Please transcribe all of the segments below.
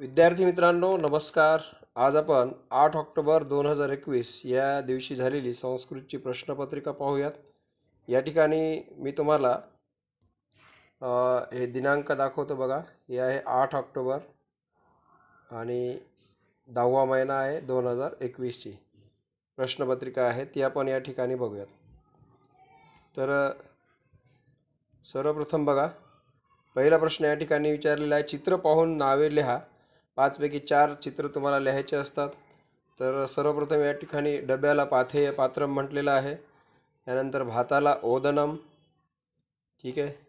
विद्यार्थी मित्रांनो नमस्कार आज आपण आठ ऑक्टोबर दोन हजार एकवीस या दिवशी झालेली संस्कृतची प्रश्नपत्रिका पाहूयात या ठिकाणी मी तुम्हाला हे दिनांक दाखवतो बघा हे आहे आठ ऑक्टोबर आणि दहावा महिना आहे दोन हजार एकवीसची प्रश्नपत्रिका आहे ती आपण या ठिकाणी बघूयात तर सर्वप्रथम बघा पहिला प्रश्न या ठिकाणी विचारलेला आहे चित्र पाहून नावे लिहा पाचपैकी चार चित्र तुम्हाला लिहायचे असतात तर सर्वप्रथम या ठिकाणी डब्याला पाथेय पात्रम म्हटलेलं आहे त्यानंतर भाताला ओदनम ठीक आहे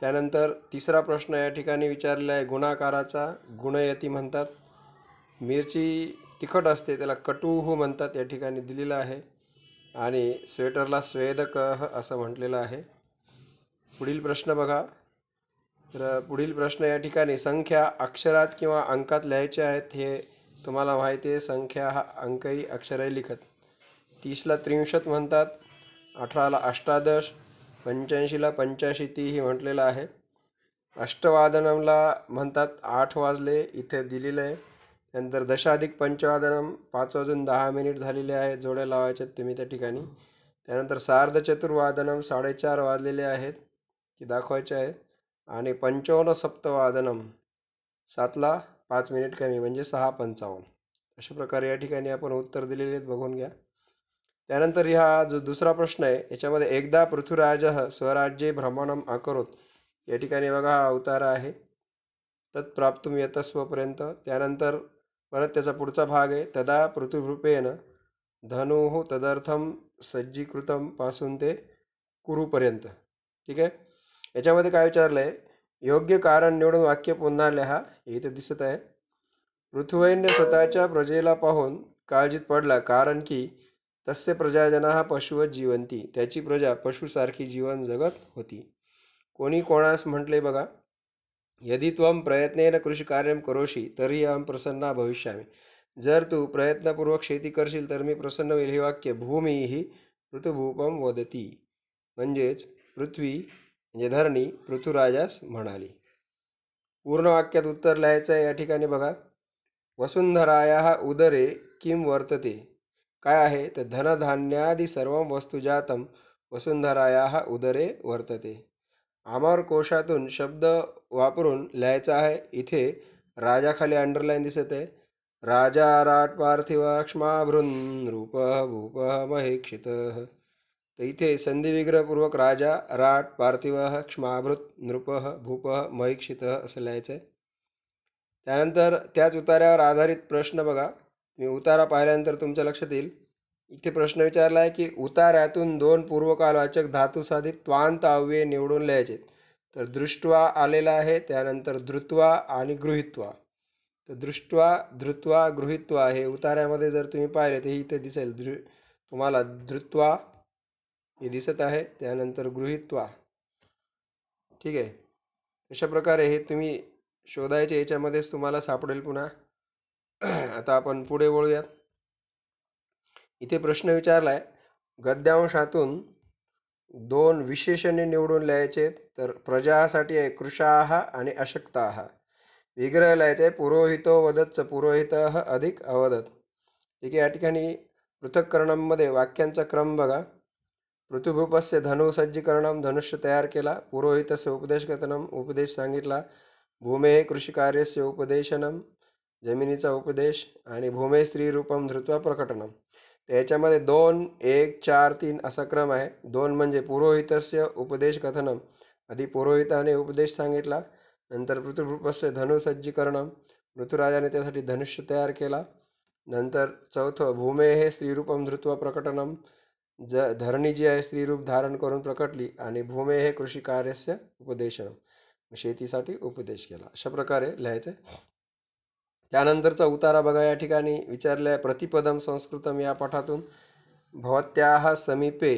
त्यानंतर तिसरा प्रश्न या ठिकाणी विचारलेला आहे गुणाकाराचा गुणयती म्हणतात मिरची तिखट असते त्याला कटूहू म्हणतात या ठिकाणी दिलेलं आहे आणि स्वेटरला स्वेदकह असं म्हटलेलं आहे पुढील प्रश्न बघा तर पुढील प्रश्न या ठिकाणी संख्या अक्षरात किंवा अंकात लिहायचे आहेत हे तुम्हाला माहिती आहे संख्या हा अंकही अक्षरही लिखत तीसला त्रिंशत म्हणतात अठराला अष्टादश पंच्याऐंशीला पंच्याऐंशी ही म्हटलेलं आहे अष्टवादनमला म्हणतात आठ वाजले इथे दिलेलं आहे नंतर दशाधिक पंचवादनम पाच वाजून दहा मिनिट झालेले आहे जोड्या लावायच्या तुम्ही त्या ठिकाणी त्यानंतर सार्ध चतुर्वादनम साडेचार वाजलेले आहेत ती दाखवायचे आहे आणि पंचावन्न सप्तवादनम सातला पाच मिनिट कमी म्हणजे सहा पंचावन्न अशा प्रकारे या ठिकाणी आपण उत्तर दिलेले आहेत बघून घ्या त्यानंतर ह्या जो दुसरा प्रश्न आहे याच्यामध्ये एकदा पृथ्वीराज स्वराज्ये भ्रमणम अकरोत या ठिकाणी बघा हा अवतारा आहे तत्प्राप्तुम यतस्वपर्यंत त्यानंतर परत त्याचा पुढचा भाग आहे तदा पृथ्वीरूपेन धनुः तदर्थम सज्जीकृतम पासून ते कुरूपर्यंत ठीक आहे याच्यामध्ये काय विचारलंय योग्य कारण निवडून वाक्य पुन्हा लिहा हे तर दिसत आहे पृथ्वीने स्वतःच्या प्रजेला पाहून काळजीत पडला कारण की तस्य प्रजाजना हा पशुवत जिवंती त्याची प्रजा पशुसारखी जीवन जगत होती कोणी कोणास म्हटले बघा यदि त्वम प्रयत्नेन कार्य करोशी तरी अहम प्रसन्ना भविष्यामी जर तू प्रयत्नपूर्वक शेती करशील तर मी प्रसन्न होईल हे वाक्य भूमी ही ऋतुभूपम वदती म्हणजेच पृथ्वी म्हणजे धरणी पृथ्वीराजास म्हणाली पूर्ण वाक्यात उत्तर लिहायचं आहे या ठिकाणी बघा वसुंधराया उदरे किम वर्तते काय आहे तर धनधान्यादी सर्व वस्तुजातम वसुंधराया उदरे वर्तते आमार कोशातून शब्द वापरून लिहायचा आहे इथे राजाखाली अंडरलाईन दिसत आहे राजा राट पार्थिव क्षमाभृन रूप भूप महेक्षित तर इथे संधिविग्रहपूर्वक राजा राट पार्थिव क्ष्माभृत नृप भूप महिक्षित असं लिहायचं आहे त्यानंतर त्याच उतार्यावर आधारित प्रश्न बघा तुम्ही उतारा पाहिल्यानंतर तुमच्या लक्षात येईल इथे प्रश्न विचारला आहे की उतार्यातून दोन पूर्वकालवाचक धातू साधित त्वांत अव्यय निवडून लिहायचे तर दृष्ट्वा आलेला आहे त्यानंतर धृत्वा आणि गृहित्वा तर दृष्ट्वा धृत्वा गृहित्वा हे उतार्यामध्ये जर तुम्ही पाहिले तर इथे दिसेल दृ तुम्हाला धृत्वा हे दिसत आहे त्यानंतर गृहित्वा ठीक आहे अशा प्रकारे हे तुम्ही शोधायचे याच्यामध्येच तुम्हाला सापडेल पुन्हा आता आपण पुढे वळूयात इथे प्रश्न विचारला आहे गद्यांशातून दोन विशेषणे निवडून लिहायचे तर प्रजासाठी आहे कृषाः आणि अशक्ताः विग्रह लिहायचे पुरोहितो वदत्च पुरोहित अधिक अवदत ठीक आहे या ठिकाणी पृथक्करणांमध्ये वाक्यांचा क्रम बघा ऋतुभूपस्य धनुसज्जीकरणं धनुष्य तयार केला पुरोहितस्य उपदेशकथनम उपदेश सांगितला भूमे कृषिकार्यस्य उपदेशनम जमिनीचा उपदेश आणि भूमे स्त्रीरूपम धृत्वा प्रकटनम याच्यामध्ये दोन एक चार तीन असा क्रम आहे दोन म्हणजे पुरोहितस्य उपदेश कथनम आधी पुरोहिताने उपदेश सांगितला नंतर ऋतुभूपस्य धनुसज्जीकरणम ऋतुराजाने त्यासाठी धनुष्य तयार केला नंतर चौथं भूमे हे स्त्रीरूपम प्रकटनं प्रकटनम ज धरणी जी आहे स्त्रीरूप धारण करून प्रकटली आणि भूमे हे कृषी कार्यास्य उपदेशन शेतीसाठी उपदेश केला अशा प्रकारे लिहायचं त्यानंतरचा उतारा बघा या ठिकाणी विचारलं आहे प्रतिपदम संस्कृतम या पाठातून भवत्या समीपे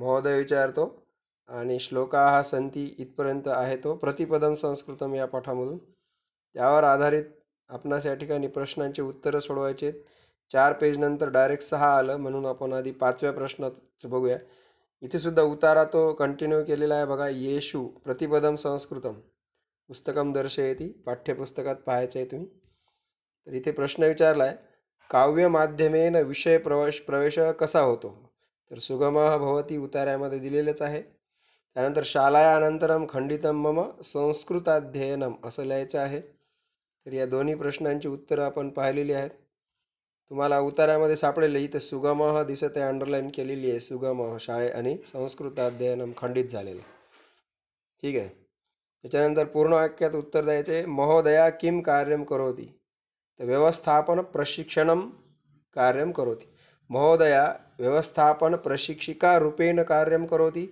महोदय विचारतो आणि श्लोका संती इथपर्यंत आहे तो प्रतिपदम संस्कृतम या पाठामधून त्यावर आधारित आपणास या ठिकाणी प्रश्नांची उत्तरं सोडवायचे चार पेज नंतर डायरेक्ट सहा आलं म्हणून आपण आधी पाचव्या प्रश्नाचं बघूया इथे सुद्धा उतारा तो कंटिन्यू केलेला आहे बघा येशू प्रतिपदम संस्कृतम पुस्तकम दर्शयती पाठ्यपुस्तकात पाहायचं आहे तुम्ही तर इथे प्रश्न विचारला आहे काव्यमाध्यमेनं विषय प्रवेश प्रवेश कसा होतो तर सुगम भवती उतार्यामध्ये दिलेलंच आहे त्यानंतर शालायानंतरम खंडितम मम संस्कृताध्ययनम असं लिहायचं आहे तर या दोन्ही प्रश्नांची उत्तरं आपण पाहिलेली आहेत तुम्हाला उतारामध्ये सापडेल इथं सुगमह दिसत आहे अंडरलाईन केलेली आहे सुगमह शाळे आणि संस्कृत अध्ययन खंडित झालेलं ठीक आहे त्याच्यानंतर पूर्ण वाक्यात उत्तर द्यायचे महोदया किम कार्यम करोती तर व्यवस्थापन प्रशिक्षणम कार्यम करोती महोदया व्यवस्थापन प्रशिक्षिका रूपेण कार्यम करोती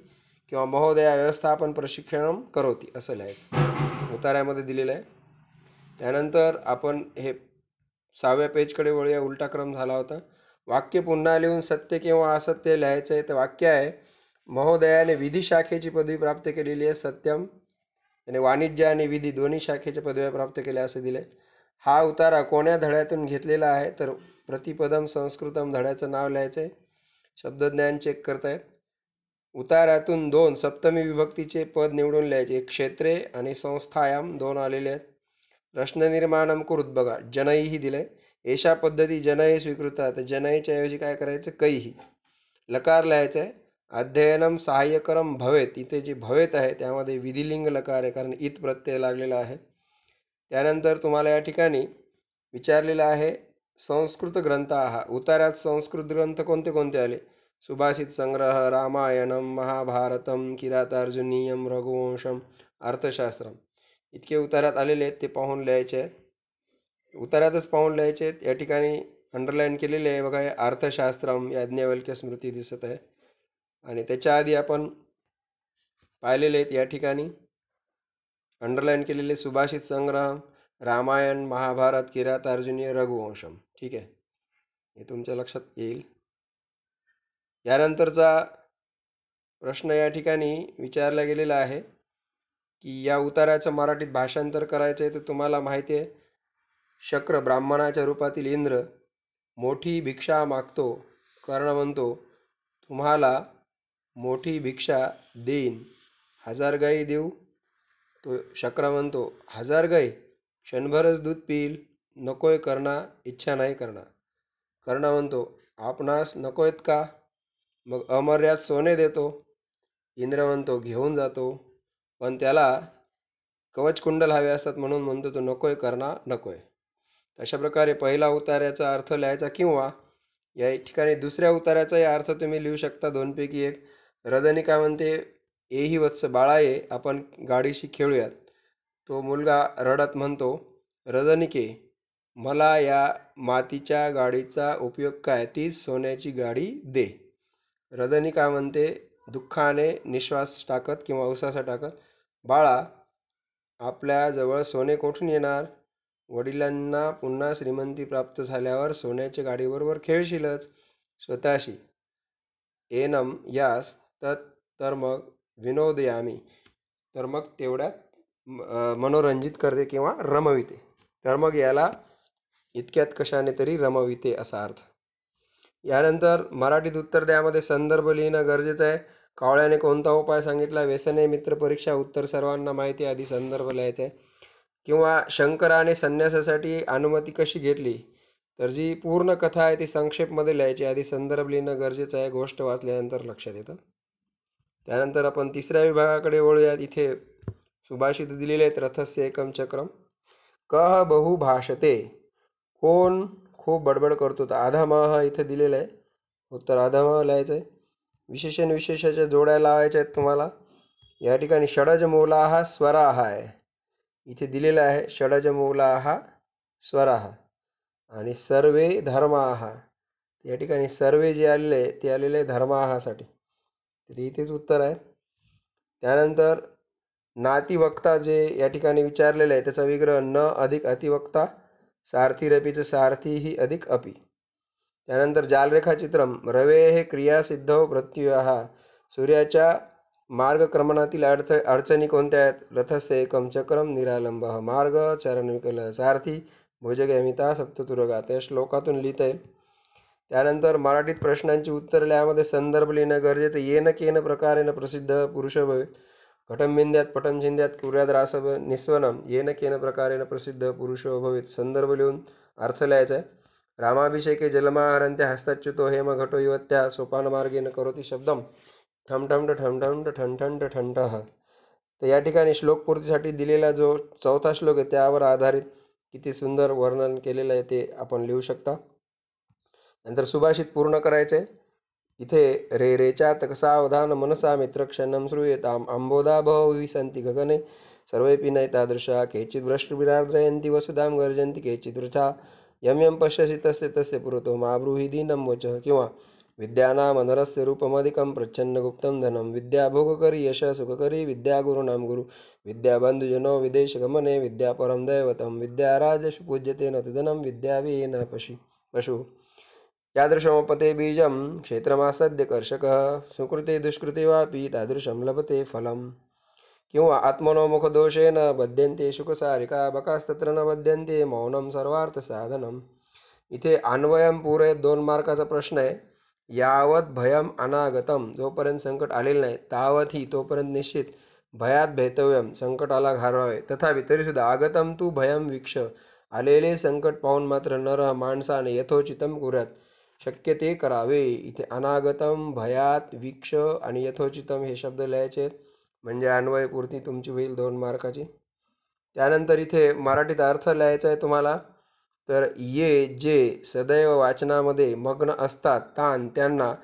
किंवा महोदया व्यवस्थापन प्रशिक्षणम करोती असं लिहायचं उतार्यामध्ये दिलेलं आहे त्यानंतर आपण हे सहाव्या पेजकडे वळूया उलटा क्रम झाला होता वाक्य पुन्हा लिहून सत्य किंवा असत्य लिहायचं आहे तर वाक्य आहे महोदयाने विधी शाखेची पदवी प्राप्त केलेली आहे सत्यम आणि वाणिज्य आणि विधी दोन्ही शाखेच्या पदव्या प्राप्त केल्या असं दिलं आहे हा उतारा कोण्या धड्यातून घेतलेला आहे तर प्रतिपदम संस्कृतम धड्याचं नाव लिहायचं आहे शब्दज्ञान चेक करतायत उतारातून दोन सप्तमी विभक्तीचे पद निवडून लिहायचे क्षेत्रे आणि संस्थायाम दोन आलेले आहेत निर्माण करूत बघा जनैही दिलं आहे एशा पद्धती जनई स्वीकृतात जनईच्या ऐवजी काय करायचं कैही लकार लिहायचं आहे अध्ययनम सहाय्यकरम भवेत इथे जे भवेत आहे त्यामध्ये विधिलिंग लकार आहे कारण इत प्रत्यय लागलेला आहे त्यानंतर तुम्हाला या ठिकाणी विचारलेला आहे संस्कृत ग्रंथ हा उतार्यात संस्कृत ग्रंथ कोणते कोणते आले सुभाषित संग्रह रामायणम महाभारतम किरातार्जुनीयम रघुवंशम अर्थशास्त्रम इतके उतारात आलेले आहेत ते पाहून लिहायचे आहेत उतारातच पाहून लिहायचे आहेत या ठिकाणी अंडरलाईन केलेले आहे बघा अर्थशास्त्रम याज्ञवल्क्य स्मृती दिसत आहे आणि त्याच्या आधी आपण पाहिलेले आहेत या ठिकाणी अंडरलाईन केलेले सुभाषित संग्राम रामायण महाभारत किरात अर्जुनीय रघुवंशम ठीक आहे हे तुमच्या लक्षात येईल यानंतरचा प्रश्न या ठिकाणी विचारला गेलेला आहे की या उताराचं मराठीत भाषांतर करायचं आहे तर तुम्हाला माहिती आहे शक्र ब्राह्मणाच्या रूपातील इंद्र मोठी भिक्षा मागतो कर्ण म्हणतो तुम्हाला मोठी भिक्षा देईन हजार गाई देऊ तो शक्र म्हणतो हजार गाई क्षणभरच दूध पिईल नकोय करणा इच्छा नाही करणार कर्ण म्हणतो आपणास नकोयत का मग अमर्याद सोने देतो इंद्र घेऊन जातो पण त्याला कवचकुंडल हवे असतात म्हणून म्हणतो तो नकोय करणार नकोय अशा प्रकारे पहिला उतार्याचा अर्थ लिहायचा किंवा या ठिकाणी दुसऱ्या उतार्याचाही अर्थ तुम्ही लिहू शकता दोनपैकी एक रजनी काय म्हणते एही वत्स बाळा ये आपण गाडीशी खेळूयात तो मुलगा रडत म्हणतो रदनिके मला या मातीच्या गाडीचा उपयोग काय ती सोन्याची गाडी दे रजनी काय म्हणते दुःखाने निश्वास टाकत किंवा उसासा टाकत बाळा आपल्याजवळ सोने कोठून येणार वडिलांना पुन्हा श्रीमंती प्राप्त झाल्यावर सोन्याच्या गाडीबरोबर खेळशीलच स्वतःशी एनम यास तत् तर मग विनोद यामी तर मग तेवढ्यात मनोरंजित करते किंवा रमविते तर मग याला इतक्यात कशाने तरी रमविते असा अर्थ यानंतर मराठीत उत्तर द्यामध्ये संदर्भ लिहिणं गरजेचं आहे कावळ्याने कोणता उपाय सांगितला व्यसने मित्र परीक्षा उत्तर सर्वांना माहिती आधी संदर्भ लिहायचा आहे किंवा शंकराने संन्यासासाठी अनुमती कशी घेतली तर जी पूर्ण कथा आहे ती संक्षेपमध्ये लिहायची आधी संदर्भ लिहिणं गरजेचं आहे गोष्ट वाचल्यानंतर लक्षात येतं त्यानंतर आपण तिसऱ्या विभागाकडे वळूयात इथे सुभाषित दिलेले आहेत रथस्य एकम चक्रम क बहु भाषते कोण खूप बडबड करतो तर आधामह इथं दिलेलं आहे उत्तर आधामह लिहायचं आहे विशेषण विशेषाच्या जोड्या लावायच्या आहेत तुम्हाला या ठिकाणी षडज मौला हा स्वरा आहे इथे दिलेला आहे षडज मौला हा स्वरा आणि सर्वे धर्माः या ठिकाणी सर्वे जे आलेले आहे ते आलेले धर्माहासाठी तर इथेच उत्तर आहे त्यानंतर नातिवक्ता जे या ठिकाणी विचारलेलं आहे त्याचा विग्रह न अधिक अतिवक्ता सारथी रपीचं सारथी ही अधिक अपी त्यानंतर जालरेखाचित्रम रवे हे क्रियासिद्धो प्रत्यय हा सूर्याच्या मार्गक्रमणातील अडथ अडचणी कोणत्या आहेत रथस्य एकम चक्रम निरालंब मार्ग चरणविकल सारथी सप्त सप्ततुरगा त्या श्लोकातून लिहिता येईल त्यानंतर मराठीत प्रश्नांची उत्तर लिहामध्ये संदर्भ लिहिणं गरजेचं येन केन प्रकारेन प्रसिद्ध पुरुषभ घटमबिंद्यात पटमझिंद्यात कुर्याद रासभ निस्वनम येन केन प्रकारेन प्रसिद्ध पुरुषो भवित संदर्भ लिहून अर्थ लिहायचा आहे रामाभिषेके जलमाहरन्त्या हस्तच्युतो हेमघटो युवत्या सोपानमार्गेन करोती शब्दम ठमठमट ठमठमट ठणठंट ठंठ तर या ठिकाणी श्लोकपूर्तीसाठी दिलेला जो चौथा श्लोक आहे त्यावर आधारित किती सुंदर वर्णन केलेलं आहे ते आपण लिहू शकता नंतर सुभाषित पूर्ण करायचे इथे रे रेचा तकसावधान मनसा मित्रक्षणं श्रूयताम अंबोधा भविसंती गगने सर्वेपी न तादृशा केचित भ्रष्टविरार्द्रयंती वसुधाम गर्जंती केचित यम यम पश्यसि तस्य तस्य पुरतो माब्रूहि दीनं वच किंवा विद्यानाम अनरस्य रूपमधिकं प्रच्छन्नगुप्तं धनं विद्याभोगकरी यश सुखकरी विद्यागुरुणां गुरु विद्याबन्धुजनो विदेशगमने विद्यापरं दैवतं विद्याराजसु पूज्यते न तुधनं विद्यावीन पशु पशु यादृशमुपते बीजं क्षेत्रमासद्य कर्षक सुकृते दुष्कृते वापि तादृशं लभते फलम् किंवा आत्मनोमुख दोषेन बध्यन्ते शुकसारिका बकास्तत्र न वद्यन्ते मौनम सर्वार्थ साधनम इथे अन्वयम पुरे दोन मार्काचा प्रश्न आहे यावत भयम अनागतम जोपर्यंत संकट आलेलं नाही तावत तोपर्यंत निश्चित भयात भेतव्यम संकटाला घारावे तथापि तरीसुद्धा आगतम तू भयम विक्ष आलेले संकट पाहून मात्र नर माणसाने यथोचितम कुऱ्यात शक्य करावे इथे अनागतम भयात विक्ष आणि यथोचितम हे शब्द लिहायचे आहेत म्हणजे अन्वयपूर्ती तुमची होईल दोन मार्काची त्यानंतर इथे मराठीत अर्थ लिहायचा आहे तुम्हाला तर ये जे सदैव वाचनामध्ये मग्न असतात तान त्यांना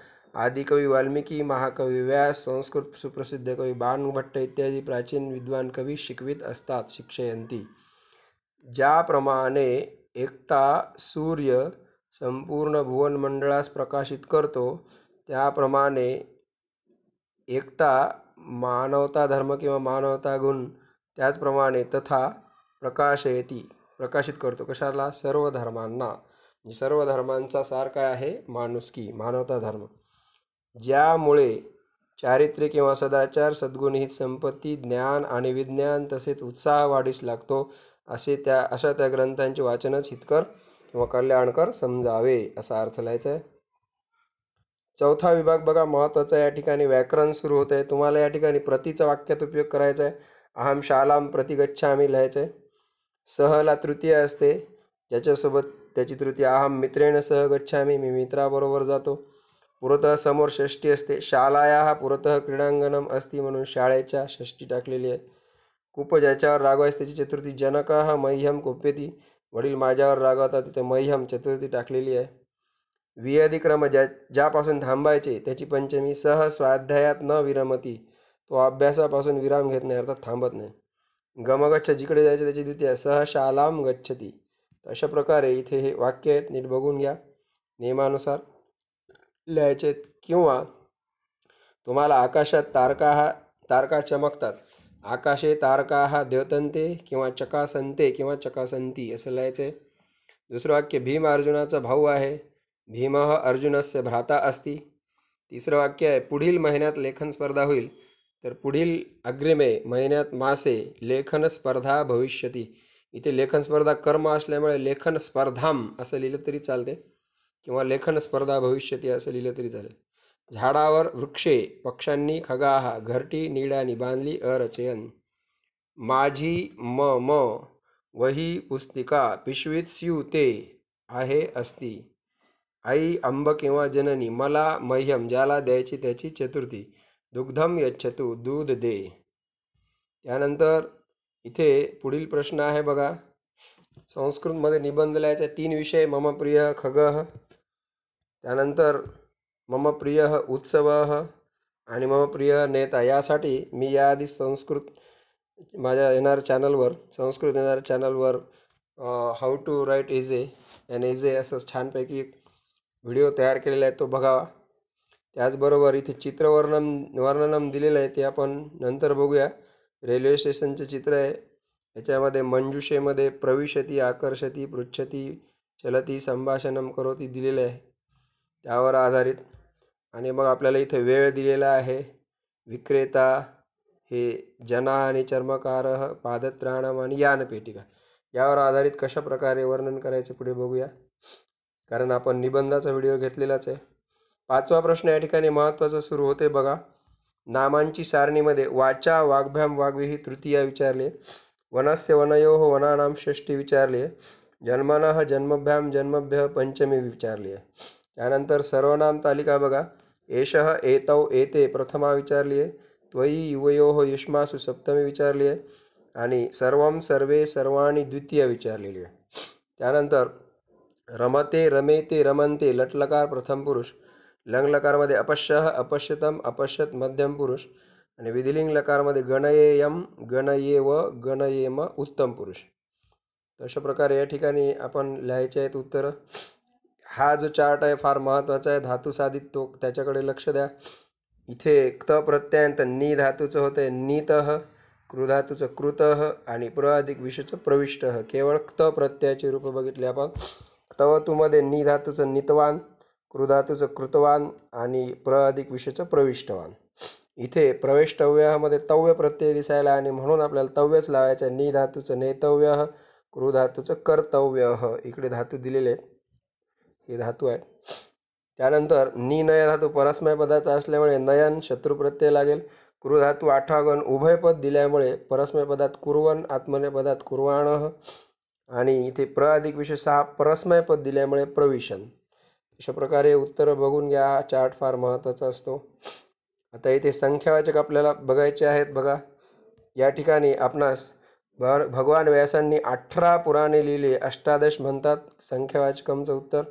आदिकवी वाल्मिकी महाकवी व्यास संस्कृत सुप्रसिद्ध कवी बाणभट्ट इत्यादी प्राचीन विद्वान कवी शिकवित असतात शिक्षयंती ज्याप्रमाणे एकटा सूर्य संपूर्ण भुवनमंडळास प्रकाशित करतो त्याप्रमाणे एकटा मानवता धर्म किंवा मानवता गुण त्याचप्रमाणे तथा प्रकाशयती प्रकाशित करतो कशाला सर्व धर्मांना म्हणजे सर्व धर्मांचा सार काय आहे माणुसकी मानवता धर्म ज्यामुळे चारित्र्य किंवा सदाचार सद्गुण हित संपत्ती ज्ञान आणि विज्ञान तसेच उत्साह वाढीस लागतो असे त्या अशा त्या ग्रंथांचे वाचनच हितकर किंवा कल्याणकर समजावे असा अर्थ लायचा आहे चौथा विभाग बघा महत्त्वाचा या ठिकाणी व्याकरण सुरू होत आहे तुम्हाला या ठिकाणी प्रतीचा वाक्यात उपयोग करायचा आहे अहम शालाम आम्ही लिहायचं आहे सहला तृतीय असते ज्याच्यासोबत त्याची तृतीय अहम मित्रेण सह गच्छामी मी मित्राबरोबर जातो पुरतः समोर षष्टी असते शालाया हा पुरतः क्रीडांगणम असते म्हणून शाळेच्या षष्टी टाकलेली आहे कुप ज्याच्यावर रागवायस त्याची चतुर्थी जनक हा मह्यम कुप्यती वडील माझ्यावर रागवतात तिथे मह्यम चतुर्थी टाकलेली आहे वियधिक्रम ज्या ज्यापासून थांबायचे त्याची पंचमी सह स्वाध्यायात न विरमती तो अभ्यासापासून विराम घेत नाही अर्थात थांबत नाही गमगच्छ जिकडे जायचे त्याची द्वितीय शालाम गच्छती अशा प्रकारे इथे हे वाक्य आहेत नीट बघून घ्या नियमानुसार लिहायचे किंवा तुम्हाला आकाशात तारका हा तारका चमकतात आकाशे तारका हा देवतंते किंवा चकासंते किंवा चकासंती असं लिहायचे दुसरं वाक्य भीम अर्जुनाचा भाऊ आहे भीम अर्जुनस्य भ्राता अस्ति तिसरं वाक्य आहे पुढील महिन्यात लेखन स्पर्धा होईल तर पुढील अग्रिमे महिन्यात मासे लेखन स्पर्धा भविष्यती इथे लेखन स्पर्धा कर्म असल्यामुळे लेखन स्पर्धाम असं लिहिलं तरी चालते किंवा लेखन स्पर्धा भविष्यती असं लिहिलं तरी चालेल झाडावर वृक्षे पक्षांनी खगाहा घरटी निडानी बांधली अरचयन माझी म म वही पुस्तिका पिशवीत स्यू ते आहे असती आई अंब किंवा जननी मला मह्यम ज्याला द्यायची त्याची चतुर्थी दुग्धम यच्छतु दूध दे त्यानंतर इथे पुढील प्रश्न आहे बघा संस्कृतमध्ये निबंध लिहायचे तीन विषय मम प्रिय खग त्यानंतर मम प्रिय उत्सव आणि मम प्रिय नेता यासाठी मी याआधी संस्कृत माझ्या येणार चॅनलवर संस्कृत येणार चॅनलवर how to write is A and A असं छानपैकी व्हिडिओ तयार केलेला आहे तो बघावा त्याचबरोबर इथे चित्रवर्णन वर्णनम दिलेलं आहे ते आपण नंतर बघूया रेल्वे स्टेशनचं चित्र आहे याच्यामध्ये मंजुषेमध्ये प्रविशती आकर्षती पृच्छती चलती संभाषणम करोती दिलेलं आहे त्यावर आधारित आणि मग आपल्याला इथे वेळ दिलेला आहे विक्रेता हे जना आणि चर्मकार पादत्राणम आणि यानपेटिका यावर आधारित कशाप्रकारे वर्णन करायचं पुढे बघूया कारण आपण निबंधाचा व्हिडिओ घेतलेलाच आहे पाचवा प्रश्न या ठिकाणी महत्त्वाचा सुरू होते बघा नामांची सारणीमध्ये वाचा वाग्भ्याम वाग्वी ही तृतीया विचारले वनस्य वनयो हो वनानाम षष्टी विचारले जन्मन जन्मभ्याम जन्मभ्य पंचमी विचारली आहे त्यानंतर सर्वनाम तालिका बघा एष एतव एते प्रथमा विचारली आहे त्वयी युवयो हो युष्मासु सप्तमी विचारली आहे आणि सर्व सर्वे सर्वाणी द्वितीय विचारलेली आहे त्यानंतर रमते रमे ते रमनते लटलकार प्रथम पुरुष लंगलकारमध्ये अपश्यः अपश्यतम अपश्यत मध्यम पुरुष आणि विधिलिंग लकारमध्ये गणयेयम व गणयेम उत्तम पुरुष अशा प्रकारे या ठिकाणी आपण लिहायचे आहेत उत्तर हा जो चार्ट आहे फार महत्त्वाचा आहे धातू तो त्याच्याकडे लक्ष द्या इथे क्त प्रत्ययंत नि धातूचं होते नीत कृधातूचं कृत आणि प्र अधिक विषयचं प्रविष्ट केवळ त प्रत्ययाचे रूप बघितले आपण तवतूमध्ये निधातूचं धातूचं नितवान कृधातूचं कृतवान आणि प्र अधिक विषयचं प्रविष्टवान इथे प्रवेष्टव्यमध्ये तव्य प्रत्यय दिसायला आणि म्हणून आपल्याला तव्यच लावायचं आहे निधातूचं नेतव्य कृधातूचं कर्तव्य इकडे धातू दिलेले आहेत हे धातू आहेत त्यानंतर निनय धातू परस्मय पदाचा असल्यामुळे नयन शत्रुप्रत्यय लागेल कृधातू आठागण उभयपद दिल्यामुळे परस्मय पदात कुर्वन आत्मनेपदात कुर्वाण आणि इथे प्र अधिक विशेष सहा परस्मयपद दिल्यामुळे प्रविशन अशा प्रकारे उत्तरं बघून घ्या चार्ट फार महत्त्वाचा असतो आता इथे संख्यावाचक आपल्याला बघायचे आहेत बघा या ठिकाणी आपणास भ भगवान व्यासांनी अठरा पुराणे लिहिले अष्टादश म्हणतात संख्यावाचकमचं उत्तर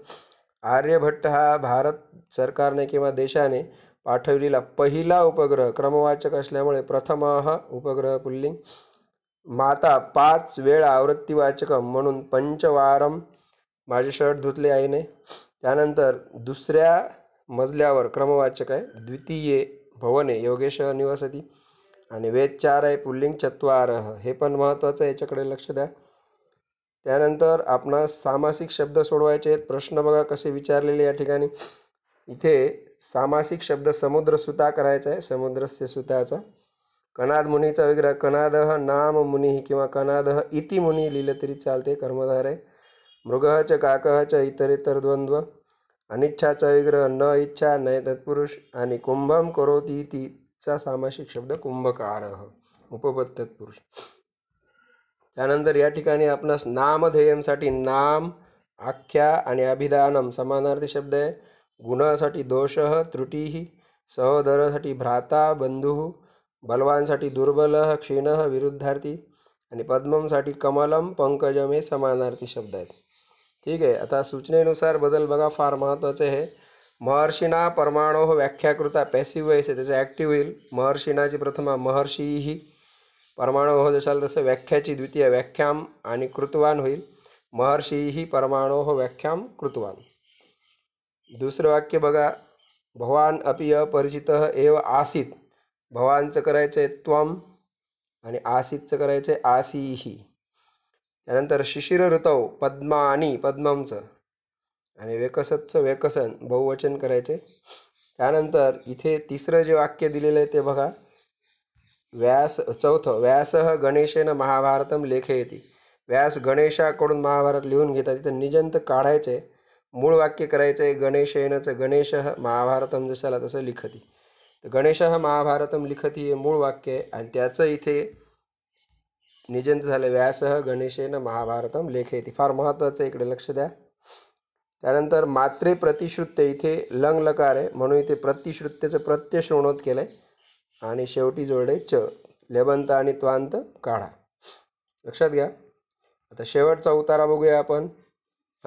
आर्यभट्ट हा भारत सरकारने किंवा देशाने पाठविलेला पहिला उपग्रह क्रमवाचक असल्यामुळे प्रथम उपग्रह पुल्लिंग माता पाच वेळा वाचक म्हणून पंचवारम माझे शर्ट धुतले आईने त्यानंतर दुसऱ्या मजल्यावर क्रमवाचक आहे द्वितीये भवने योगेश निवासती आणि वेद चार आहे पुल्लिंग चत्वार हे पण महत्त्वाचं आहे याच्याकडे लक्ष द्या त्यानंतर आपणास सामासिक शब्द सोडवायचे आहेत प्रश्न बघा कसे विचारलेले या ठिकाणी इथे सामासिक शब्द समुद्रसुता करायचा आहे समुद्रस्य सुताचा कनाद मुनीचा विग्रह कनादह नाम मुनी किंवा कनादह इति मुनी लिहिलं तरी चालते कर्मधारे आहे मृगह च च इतर द्वंद्व अनिच्छाचा विग्रह न इच्छा नय तत्पुरुष आणि कुंभम करोती तीचा सामासिक शब्द कुंभकार उपपत्तत्पुरुष तत्पुरुष त्यानंतर या ठिकाणी आपणास नामध्येयमसाठी नाम आख्या आणि अभिधानम समानार्थी शब्द आहे गुणासाठी दोष त्रुटी सहोदरासाठी भ्राता बंधू बलवानसाठी दुर्बल क्षीण विरुद्धार्थी आणि पद्ममसाठी कमलम पंकजम हे समानार्थी शब्द आहेत ठीक आहे आता सूचनेनुसार बदल बघा फार महत्त्वाचे आहे महर्षीना परमाणो व्याख्याकृता पॅसिव्ह वयस आहे त्याचं ॲक्टिव्ह होईल महर्षीनाची प्रथमा महर्षी ही परमाणो हो जशाल तसं व्याख्याची द्वितीय व्याख्याम आणि कृतवान होईल महर्षी ही परमाणो हो व्याख्याम कृतवान दुसरं वाक्य बघा भवान अपि अपरिचित एव आसीत भवानचं करायचं आहे त्वम आणि आसीतचं करायचं आहे आसीही त्यानंतर शिशिर ऋतव पद्मा आणि पद्ममचं आणि वेकसतचं वेकसन बहुवचन करायचे त्यानंतर इथे तिसरं जे वाक्य दिलेलं आहे ते बघा व्यास चौथं व्यास गणेशेनं महाभारतम लेखे येते व्यास गणेशाकडून महाभारत लिहून घेतात तिथं निजंत काढायचे मूळ वाक्य करायचं आहे गणेशेनचं गणेश महाभारतम जशाला तसं लिखती तर गणेश हा महाभारतम लिखत हे मूळ वाक्य आहे आणि त्याचं इथे निजंत झालं व्यासह गणेशेनं महाभारतम येते फार महत्त्वाचं इकडे लक्ष द्या त्यानंतर मात्रे प्रतिश्रुत्य इथे लंग लकार आहे म्हणून इथे प्रतिश्रुत्यचं प्रत्यश्रोणोत केलं आहे आणि शेवटी जोडे च लेबंत आणि त्वांत काढा लक्षात घ्या आता शेवटचा उतारा बघूया आपण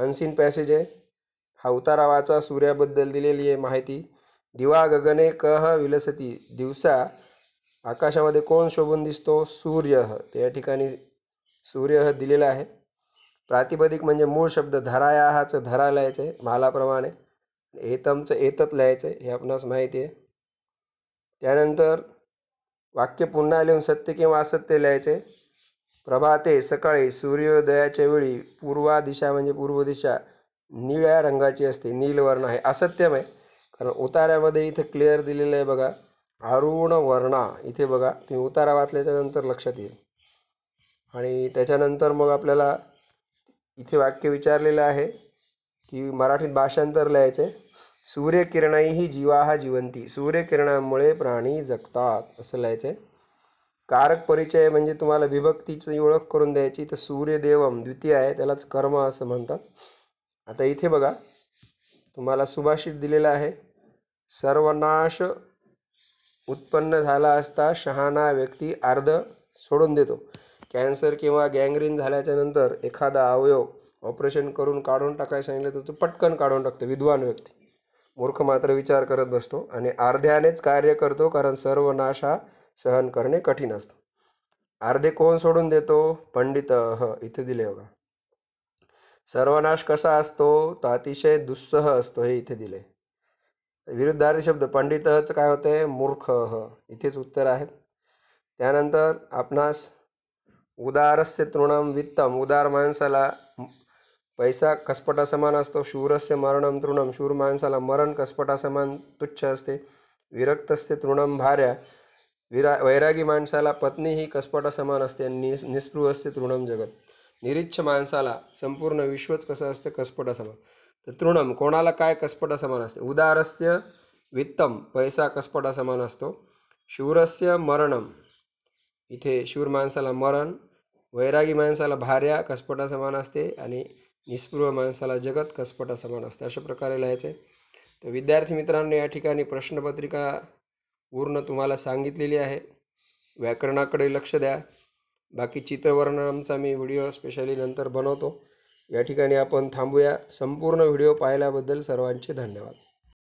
अनसीन पॅसेज आहे हा उतारा वाचा सूर्याबद्दल दिलेली आहे माहिती दिवा गगने कह विलसती दिवसा आकाशामध्ये कोण शोभून दिसतो सूर्य त्या ठिकाणी सूर्य दिलेला आहे प्रातिपदिक म्हणजे मूळ शब्द धरायाचं धरा लिहायचं आहे मालाप्रमाणे एतमचं एतत लिहायचं आहे हे आपणास माहिती आहे त्यानंतर वाक्य पुन्हा लिहून सत्य किंवा असत्य लिहायचे प्रभाते सकाळी सूर्योदयाच्या वेळी पूर्वा दिशा म्हणजे पूर्व दिशा निळ्या रंगाची असते नीलवर्ण आहे असत्यमय कारण उतार्यामध्ये इथे क्लिअर दिलेलं आहे बघा अरुण वर्णा इथे बघा तुम्ही उतारा वाचल्याच्यानंतर लक्षात येईल आणि त्याच्यानंतर मग आपल्याला इथे वाक्य विचारलेलं आहे की मराठीत भाषांतर लिहायचं आहे सूर्यकिरणाई ही जीवाहा जिवंती सूर्यकिरणामुळे प्राणी जगतात असं लिहायचं आहे कारक परिचय म्हणजे तुम्हाला विभक्तीची ओळख करून द्यायची तर सूर्यदेवम द्वितीय आहे त्यालाच कर्म असं म्हणतात आता इथे बघा तुम्हाला सुभाषित दिलेलं आहे सर्वनाश उत्पन्न झाला असता शहाणा व्यक्ती अर्ध सोडून देतो कॅन्सर किंवा गँग्रीन झाल्याच्या नंतर एखादा अवयव ऑपरेशन करून काढून टाकायला सांगितलं तर तो पटकन काढून टाकतो विद्वान व्यक्ती मूर्ख मात्र विचार करत बसतो आणि अर्ध्यानेच कार्य करतो कारण सर्वनाश हा सहन करणे कठीण असतं अर्धे कोण सोडून देतो पंडित ह इथे दिले बघा सर्वनाश कसा असतो तो अतिशय दुस्सह असतो हे इथे दिले विरुद्धार्थी शब्द पंडितच काय होते मूर्ख इथेच उत्तर आहेत त्यानंतर आपणास उदारस्य तृणम वित्तम उदार माणसाला पैसा कसपटा समान असतो शूरस्य मरणम तृणम शूर माणसाला मरण कसपटा समान तुच्छ असते विरक्तस्य तृणम भार्या विरा वैरागी माणसाला पत्नी ही कसपटा समान असते आणि निस्पृहस्य तृणम जगत निरीच्छ माणसाला संपूर्ण विश्वच कसं असतं कसपटा समान तर तृणम कोणाला काय कसपट समान असते उदारस्य वित्तम पैसा कसपटा समान असतो शूरस्य मरणम इथे शूर माणसाला मरण वैरागी माणसाला भार्या कसपटा समान असते आणि निस्पृह माणसाला जगत कसपटा समान असते अशा प्रकारे लिहायचे तर विद्यार्थी मित्रांनो या ठिकाणी प्रश्नपत्रिका पूर्ण तुम्हाला सांगितलेली आहे व्याकरणाकडे लक्ष द्या बाकी चित्रवर्णनाचा मी व्हिडिओ स्पेशली नंतर बनवतो या ठिकाणी आपण थांबूया संपूर्ण व्हिडिओ पाहिल्याबद्दल सर्वांचे धन्यवाद